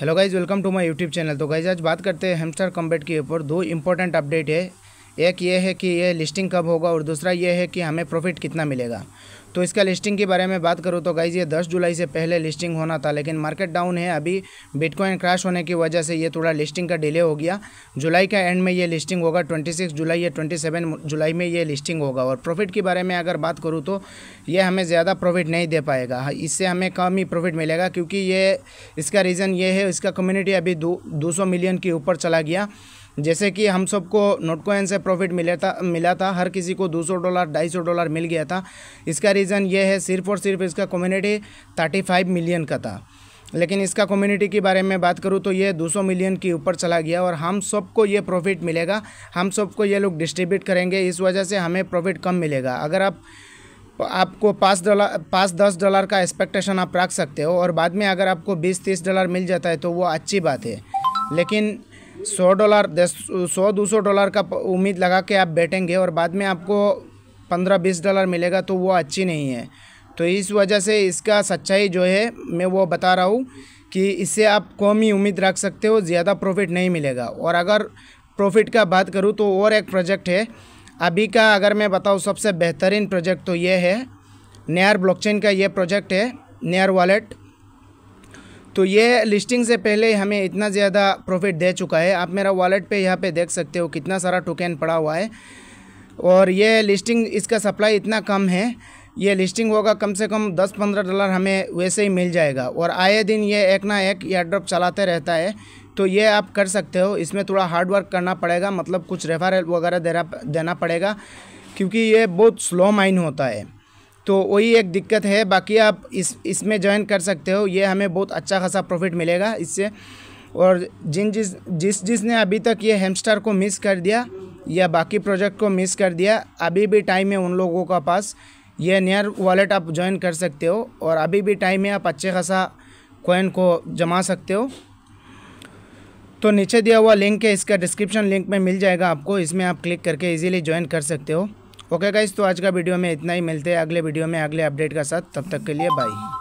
hello guys welcome to my YouTube channel तो guys आज बात करते हैं हेमस्टर कम्बेट के ऊपर दो इंपॉर्टेंट अपडेट है एक ये है कि यह लिस्टिंग कब होगा और दूसरा ये है कि हमें प्रॉफिट कितना मिलेगा तो इसका लिस्टिंग के बारे में बात करूँ तो गाइज ये दस जुलाई से पहले लिस्टिंग होना था लेकिन मार्केट डाउन है अभी बिटकॉइन क्रैश होने की वजह से ये थोड़ा लिस्टिंग का डिले हो गया जुलाई का एंड में ये लिस्टिंग होगा ट्वेंटी सिक्स जुलाई या ट्वेंटी सेवन जुलाई में ये लिस्टिंग होगा और प्रॉफिट के बारे में अगर बात करूँ तो ये हमें ज़्यादा प्रॉफिट नहीं दे पाएगा हाँ, इससे हमें कम ही प्रॉफिट मिलेगा क्योंकि ये इसका रीज़न ये है इसका कम्युनिटी अभी दो सौ मिलियन के ऊपर चला गया जैसे कि हम सबको नोटकोइन से प्रॉफिट मिला था मिला था हर किसी को 200 डॉलर 250 डॉलर मिल गया था इसका रीज़न ये है सिर्फ और सिर्फ इसका कम्युनिटी थर्टी फाइव मिलियन का था लेकिन इसका कम्युनिटी के बारे में बात करूँ तो ये 200 मिलियन के ऊपर चला गया और हम सबको ये प्रॉफिट मिलेगा हम सबको ये लोग डिस्ट्रीब्यूट करेंगे इस वजह से हमें प्रॉफिट कम मिलेगा अगर आप आपको पाँच डॉलर पाँच दस डॉलर का एक्सपेक्टेशन आप रख सकते हो और बाद में अगर आपको बीस तीस डॉलर मिल जाता है तो वो अच्छी बात है लेकिन सौ डॉलर सौ दो सौ डॉलर का उम्मीद लगा के आप बैठेंगे और बाद में आपको पंद्रह बीस डॉलर मिलेगा तो वो अच्छी नहीं है तो इस वजह से इसका सच्चाई जो है मैं वो बता रहा हूँ कि इससे आप कम ही उम्मीद रख सकते हो ज़्यादा प्रॉफिट नहीं मिलेगा और अगर प्रॉफिट का बात करूँ तो और एक प्रोजेक्ट है अभी का अगर मैं बताऊँ सबसे बेहतरीन प्रोजेक्ट तो ये है नेयर ब्लॉकचेन का ये प्रोजेक्ट है नेयर वॉलेट तो ये लिस्टिंग से पहले हमें इतना ज़्यादा प्रॉफिट दे चुका है आप मेरा वॉलेट पे यहाँ पे देख सकते हो कितना सारा टोकन पड़ा हुआ है और ये लिस्टिंग इसका सप्लाई इतना कम है ये लिस्टिंग होगा कम से कम दस पंद्रह डॉलर हमें वैसे ही मिल जाएगा और आए दिन ये एक ना एक एयर ड्रॉप चलाते रहता है तो ये आप कर सकते हो इसमें थोड़ा हार्ड वर्क करना पड़ेगा मतलब कुछ रेफरल वगैरह देना देना पड़ेगा क्योंकि ये बहुत स्लो माइन होता है तो वही एक दिक्कत है बाकी आप इस इसमें ज्वाइन कर सकते हो ये हमें बहुत अच्छा खासा प्रॉफिट मिलेगा इससे और जिन जिस जिस जिसने अभी तक ये हेमस्टर को मिस कर दिया या बाकी प्रोजेक्ट को मिस कर दिया अभी भी टाइम है उन लोगों का पास ये नियर वॉलेट आप ज्वाइन कर सकते हो और अभी भी टाइम है आप अच्छे खासा कोइन को जमा सकते हो तो नीचे दिया हुआ लिंक है इसका डिस्क्रिप्शन लिंक में मिल जाएगा आपको इसमें आप क्लिक करके इजीली ज्वाइन कर सकते हो ओके गाइस तो आज का वीडियो में इतना ही मिलते हैं अगले वीडियो में अगले अपडेट के साथ तब तक के लिए बाई